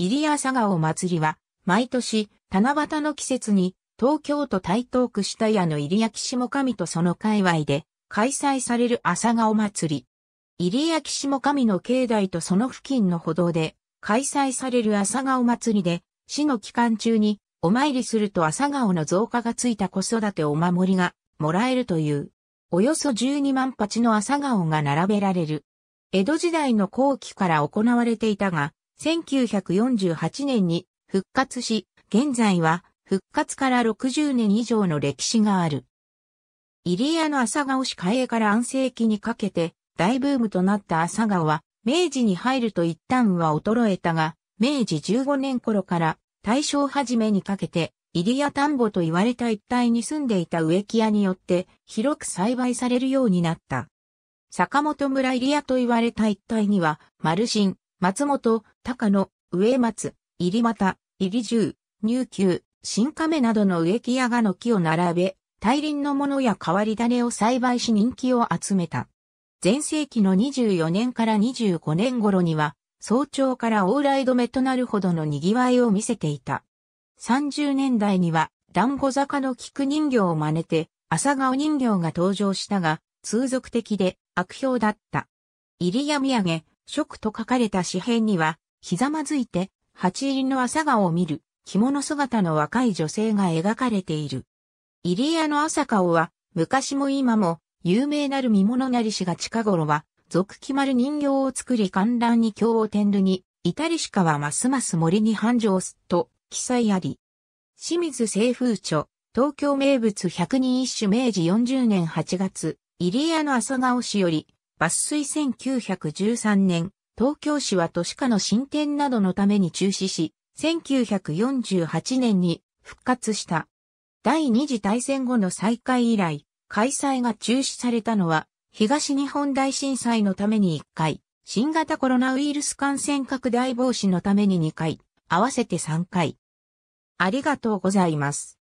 入谷佐賀お祭りは、毎年、七夕の季節に、東京都台東区下谷の入谷岸も神とその界隈で、開催される朝顔祭り。入谷岸も神の境内とその付近の歩道で、開催される朝顔祭りで、市の期間中に、お参りすると朝顔の増加がついた子育てお守りがもらえるという、およそ12万鉢の朝顔が並べられる。江戸時代の後期から行われていたが、1948年に復活し、現在は復活から60年以上の歴史がある。入谷の朝顔市開営から安政期にかけて大ブームとなった朝顔は、明治に入ると一旦は衰えたが、明治15年頃から大正初めにかけて、入谷田んぼと言われた一帯に住んでいた植木屋によって広く栽培されるようになった。坂本村入谷と言われた一帯には、マルシン、松本、高野、植松、入股、入重、入球、新亀などの植木屋がの木を並べ、大輪のものや変わり種を栽培し人気を集めた。前世紀の24年から25年頃には、早朝から往来止めとなるほどの賑わいを見せていた。30年代には、団子坂の菊人形を真似て、朝顔人形が登場したが、通俗的で悪評だった。入り土産、食と書かれた紙幣には、ひざまずいて、八入りの朝顔を見る、着物姿の若い女性が描かれている。入江の朝顔は、昔も今も、有名なる見物なりしが近頃は、俗決まる人形を作り観覧に京を天るに、至りしかはますます森に繁盛す、と、記載あり。清水清風著、東京名物百人一首明治40年8月、入江の朝顔市より、抜粋1913年、東京市は都市化の進展などのために中止し、1948年に復活した。第二次大戦後の再開以来、開催が中止されたのは、東日本大震災のために1回、新型コロナウイルス感染拡大防止のために2回、合わせて3回。ありがとうございます。